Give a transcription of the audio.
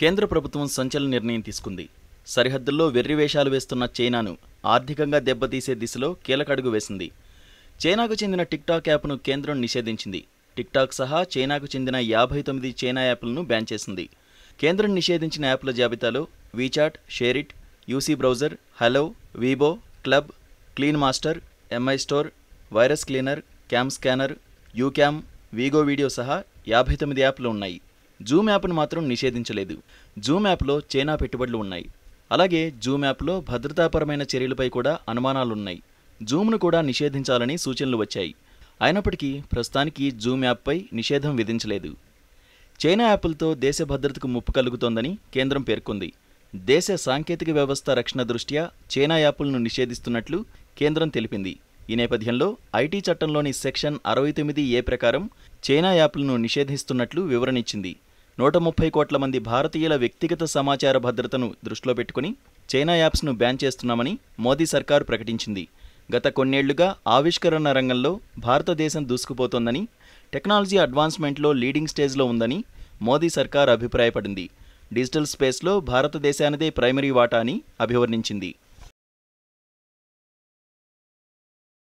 కేంద్ర ప్రభుత్వం సంచలన నిర్ణయం తీసుకుంది సరిహద్దుల్లో వెర్రివేషాలు వేస్తున్న చైనాను ఆర్థికంగా దెబ్బతీసే దిశలో కీలకడుగు వేసింది చైనాకు చెందిన టిక్టాక్ యాప్ను కేంద్రం నిషేధించింది టిక్టాక్ సహా చైనాకు చెందిన యాభై తొమ్మిది చైనా యాప్లను బ్యాన్ చేసింది కేంద్రం నిషేధించిన యాప్ల జాబితాలో WeChat SHAREit UC browser hello Weibo club clean master Mi store virus cleaner cam scanner YouCam Vigo video సహా యాభై తొమ్మిది యాప్లు ఉన్నాయి జూమ్ యాప్ను మాత్రం నిషేధించలేదు జూమ్ యాప్లో చైనా పెట్టుబడులు ఉన్నాయి అలాగే జూమ్ యాప్లో భద్రతాపరమైన చర్యలపై కూడా అనుమానాలున్నాయి జూమ్ను కూడా నిషేధించాలని సూచనలు వచ్చాయి అయినప్పటికీ ప్రస్తుతానికి జూమ్ యాప్పై నిషేధం విధించలేదు చైనా యాప్లతో దేశ భద్రతకు ముప్పు కలుగుతోందని కేంద్రం పేర్కొంది దేశ సాంకేతిక వ్యవస్థ రక్షణ దృష్ట్యా చైనా యాప్లను నిషేధిస్తున్నట్లు కేంద్రం తెలిపింది ఈ నేపథ్యంలో ఐటీ చట్టంలోని సెక్షన్ అరవై తొమ్మిది ఏ ప్రకారం చైనా యాప్లను నిషేధిస్తున్నట్లు వివరణిచ్చింది నూట ముప్పై కోట్ల మంది భారతీయుల వ్యక్తిగత సమాచార భద్రతను దృష్టిలో పెట్టుకుని చైనా యాప్స్ను బ్యాన్ చేస్తున్నామని మోదీ సర్కారు ప్రకటించింది గత కొన్నేళ్లుగా ఆవిష్కరణ రంగంలో భారతదేశం దూసుకుపోతోందని టెక్నాలజీ అడ్వాన్స్మెంట్లో లీడింగ్ స్టేజ్లో ఉందని మోదీ సర్కార్ అభిప్రాయపడింది డిజిటల్ స్పేస్లో భారతదేశానిదే ప్రైమరీ వాటా అని అభివర్ణించింది